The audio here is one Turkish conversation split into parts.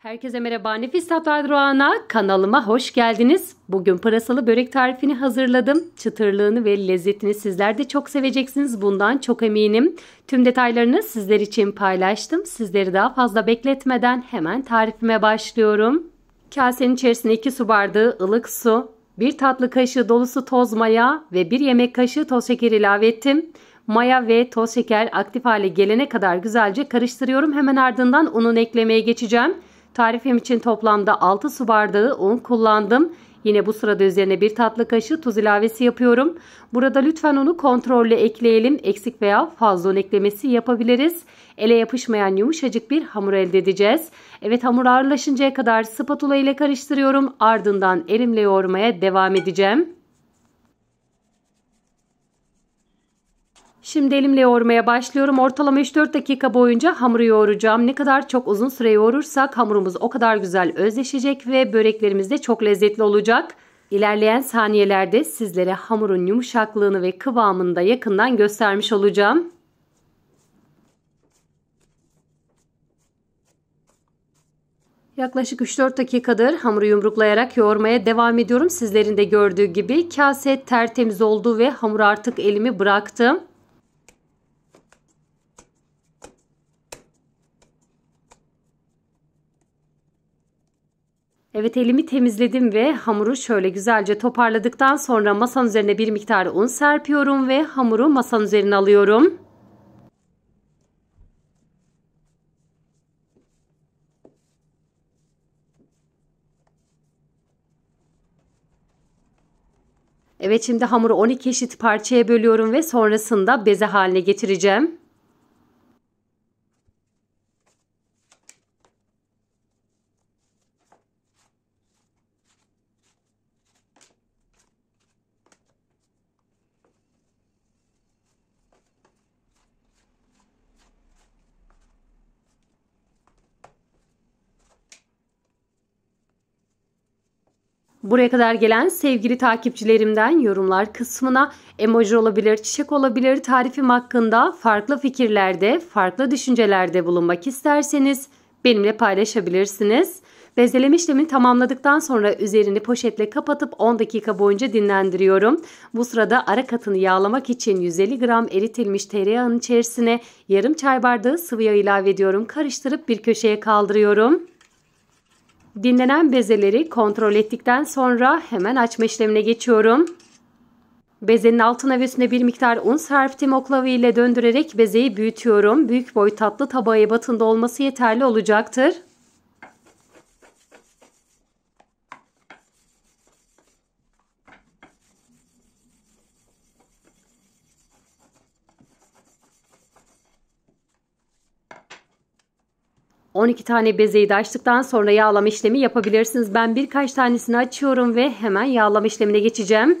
Herkese merhaba. Nefis Tatlar Doğan'a kanalıma hoş geldiniz. Bugün pırasalı börek tarifini hazırladım. Çıtırlığını ve lezzetini sizler de çok seveceksiniz. Bundan çok eminim. Tüm detaylarını sizler için paylaştım. Sizleri daha fazla bekletmeden hemen tarifime başlıyorum. Kasenin içerisine 2 su bardağı ılık su, 1 tatlı kaşığı dolusu toz maya ve 1 yemek kaşığı toz şeker ilave ettim. Maya ve toz şeker aktif hale gelene kadar güzelce karıştırıyorum. Hemen ardından unun eklemeye geçeceğim. Tarifim için toplamda 6 su bardağı un kullandım. Yine bu sırada üzerine bir tatlı kaşığı tuz ilavesi yapıyorum. Burada lütfen unu kontrolle ekleyelim. Eksik veya fazla un eklemesi yapabiliriz. Ele yapışmayan yumuşacık bir hamur elde edeceğiz. Evet hamur ağırlaşıncaya kadar spatula ile karıştırıyorum. Ardından elimle yoğurmaya devam edeceğim. Şimdi elimle yoğurmaya başlıyorum. Ortalama 3-4 dakika boyunca hamuru yoğuracağım. Ne kadar çok uzun süre yoğurursak hamurumuz o kadar güzel özleşecek ve böreklerimiz de çok lezzetli olacak. İlerleyen saniyelerde sizlere hamurun yumuşaklığını ve kıvamını da yakından göstermiş olacağım. Yaklaşık 3-4 dakikadır hamuru yumruklayarak yoğurmaya devam ediyorum. Sizlerin de gördüğü gibi kase tertemiz oldu ve hamur artık elimi bıraktım. Evet elimi temizledim ve hamuru şöyle güzelce toparladıktan sonra masanın üzerine bir miktar un serpiyorum ve hamuru masanın üzerine alıyorum. Evet şimdi hamuru 12 eşit parçaya bölüyorum ve sonrasında beze haline getireceğim. Buraya kadar gelen sevgili takipçilerimden yorumlar kısmına emoji olabilir, çiçek olabilir tarifim hakkında farklı fikirlerde, farklı düşüncelerde bulunmak isterseniz benimle paylaşabilirsiniz. Bezeleme işlemini tamamladıktan sonra üzerini poşetle kapatıp 10 dakika boyunca dinlendiriyorum. Bu sırada ara katını yağlamak için 150 gram eritilmiş tereyağının içerisine yarım çay bardağı sıvı yağ ilave ediyorum. Karıştırıp bir köşeye kaldırıyorum. Dinlenen bezeleri kontrol ettikten sonra hemen açma işlemine geçiyorum. Bezenin altına ve üstüne bir miktar un serptim oklavi ile döndürerek bezeyi büyütüyorum. Büyük boy tatlı tabağı ebatında olması yeterli olacaktır. 12 tane bezeyi de açtıktan sonra yağlama işlemi yapabilirsiniz. Ben birkaç tanesini açıyorum ve hemen yağlama işlemine geçeceğim.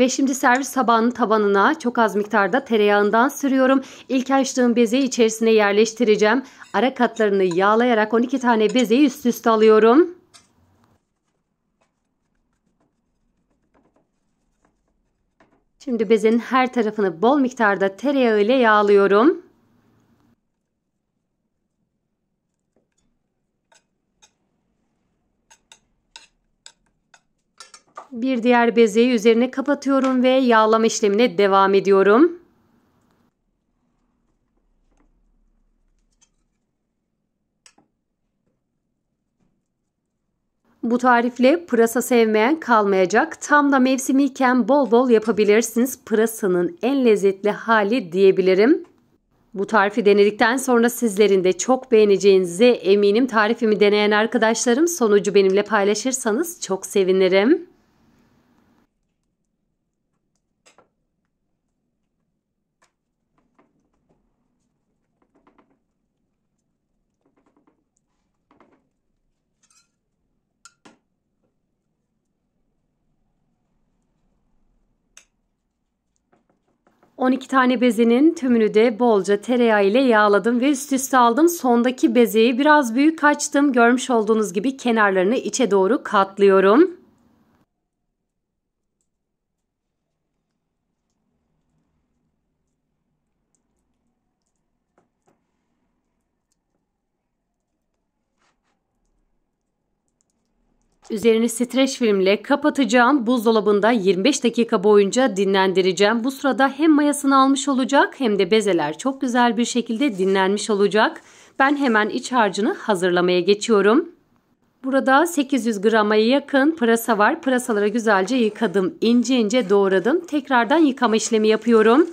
Ve şimdi servis tabağının tabanına çok az miktarda tereyağından sürüyorum. İlk açtığım bezeyi içerisine yerleştireceğim. Ara katlarını yağlayarak 12 tane bezeyi üst üste alıyorum. Şimdi bezenin her tarafını bol miktarda tereyağı ile yağlıyorum. Bir diğer bezeyi üzerine kapatıyorum ve yağlama işlemine devam ediyorum. Bu tarifle pırasa sevmeyen kalmayacak. Tam da mevsimiyken bol bol yapabilirsiniz. Pırasanın en lezzetli hali diyebilirim. Bu tarifi denedikten sonra sizlerin de çok beğeneceğinize eminim. Tarifimi deneyen arkadaşlarım sonucu benimle paylaşırsanız çok sevinirim. 12 tane bezenin tümünü de bolca tereyağı ile yağladım ve üst üste aldım. Sondaki bezeyi biraz büyük açtım. Görmüş olduğunuz gibi kenarlarını içe doğru katlıyorum. Üzerini streç filmle kapatacağım. Buzdolabında 25 dakika boyunca dinlendireceğim. Bu sırada hem mayasını almış olacak hem de bezeler çok güzel bir şekilde dinlenmiş olacak. Ben hemen iç harcını hazırlamaya geçiyorum. Burada 800 grama yakın pırasa var. Pırasaları güzelce yıkadım. ince ince doğradım. Tekrardan yıkama işlemi yapıyorum.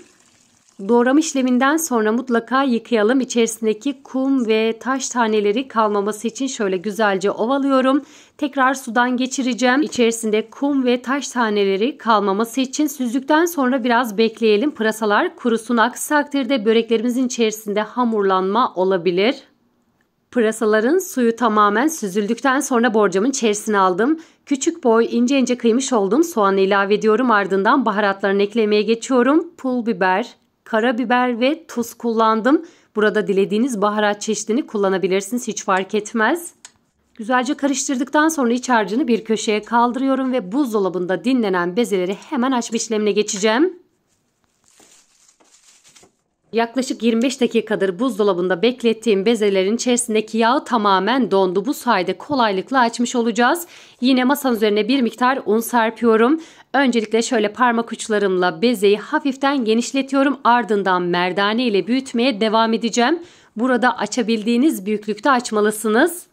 Doğrama işleminden sonra mutlaka yıkayalım. İçerisindeki kum ve taş taneleri kalmaması için şöyle güzelce ovalıyorum. Tekrar sudan geçireceğim. İçerisinde kum ve taş taneleri kalmaması için süzdükten sonra biraz bekleyelim. Pırasalar kurusun. Aksi takdirde böreklerimizin içerisinde hamurlanma olabilir. Pırasaların suyu tamamen süzüldükten sonra borcamın içerisine aldım. Küçük boy ince ince kıymış olduğum soğanı ilave ediyorum. Ardından baharatlarını eklemeye geçiyorum. Pul biber, karabiber ve tuz kullandım. Burada dilediğiniz baharat çeşidini kullanabilirsiniz. Hiç fark etmez. Güzelce karıştırdıktan sonra iç harcını bir köşeye kaldırıyorum ve buzdolabında dinlenen bezeleri hemen açma işlemine geçeceğim. Yaklaşık 25 dakikadır buzdolabında beklettiğim bezelerin içerisindeki yağı tamamen dondu. Bu sayede kolaylıkla açmış olacağız. Yine masanın üzerine bir miktar un serpiyorum. Öncelikle şöyle parmak uçlarımla bezeyi hafiften genişletiyorum. Ardından merdane ile büyütmeye devam edeceğim. Burada açabildiğiniz büyüklükte açmalısınız.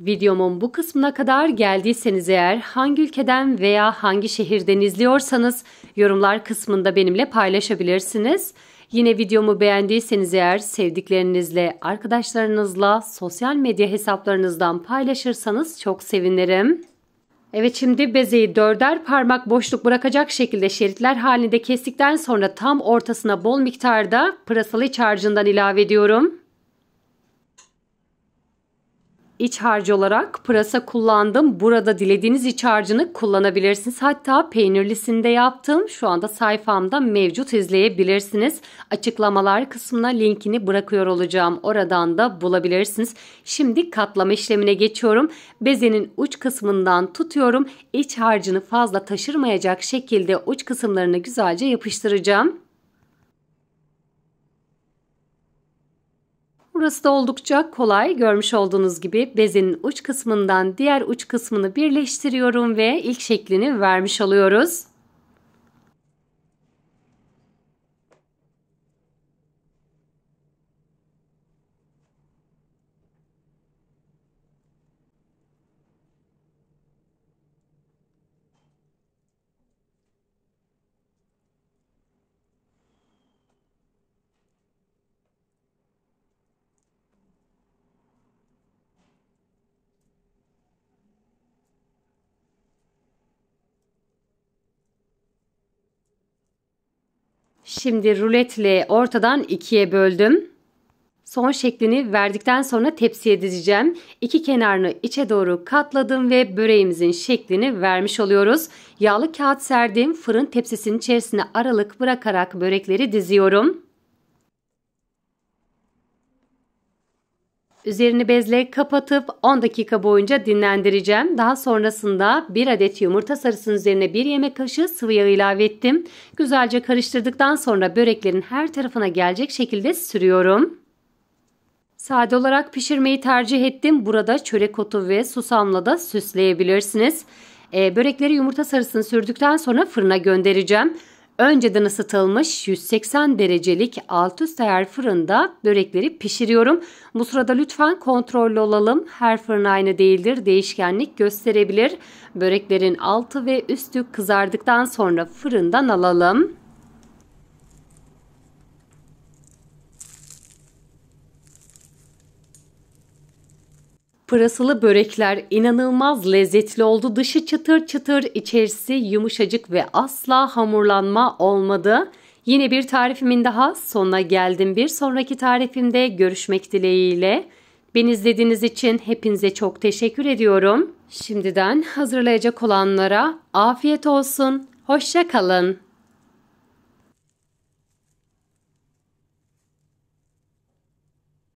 Videomun bu kısmına kadar geldiyseniz eğer hangi ülkeden veya hangi şehirden izliyorsanız yorumlar kısmında benimle paylaşabilirsiniz. Yine videomu beğendiyseniz eğer sevdiklerinizle, arkadaşlarınızla, sosyal medya hesaplarınızdan paylaşırsanız çok sevinirim. Evet şimdi bezeyi dörder parmak boşluk bırakacak şekilde şeritler halinde kestikten sonra tam ortasına bol miktarda pırasalı iç harcından ilave ediyorum iç harcı olarak pırasa kullandım. Burada dilediğiniz iç harcını kullanabilirsiniz. Hatta peynirlisini de yaptım. Şu anda sayfamda mevcut izleyebilirsiniz. Açıklamalar kısmına linkini bırakıyor olacağım. Oradan da bulabilirsiniz. Şimdi katlama işlemine geçiyorum. Bezenin uç kısmından tutuyorum. İç harcını fazla taşırmayacak şekilde uç kısımlarını güzelce yapıştıracağım. Burası da oldukça kolay. Görmüş olduğunuz gibi bezenin uç kısmından diğer uç kısmını birleştiriyorum ve ilk şeklini vermiş alıyoruz. Şimdi ruletle ortadan ikiye böldüm. Son şeklini verdikten sonra tepsiye dizeceğim. İki kenarını içe doğru katladım ve böreğimizin şeklini vermiş oluyoruz. Yağlı kağıt serdim. Fırın tepsisinin içerisine aralık bırakarak börekleri diziyorum. Üzerini bezle kapatıp 10 dakika boyunca dinlendireceğim. Daha sonrasında 1 adet yumurta sarısının üzerine 1 yemek kaşığı sıvı yağ ilave ettim. Güzelce karıştırdıktan sonra böreklerin her tarafına gelecek şekilde sürüyorum. Sade olarak pişirmeyi tercih ettim. Burada çörek otu ve susamla da süsleyebilirsiniz. Ee, börekleri yumurta sarısını sürdükten sonra fırına göndereceğim. Önceden ısıtılmış 180 derecelik alt üst ayar fırında börekleri pişiriyorum. Bu sırada lütfen kontrollü olalım. Her fırın aynı değildir. Değişkenlik gösterebilir. Böreklerin altı ve üstü kızardıktan sonra fırından alalım. Pırasılı börekler inanılmaz lezzetli oldu. Dışı çıtır çıtır, içerisi yumuşacık ve asla hamurlanma olmadı. Yine bir tarifimin daha sonuna geldim. Bir sonraki tarifimde görüşmek dileğiyle. Beni izlediğiniz için hepinize çok teşekkür ediyorum. Şimdiden hazırlayacak olanlara afiyet olsun. Hoşça kalın.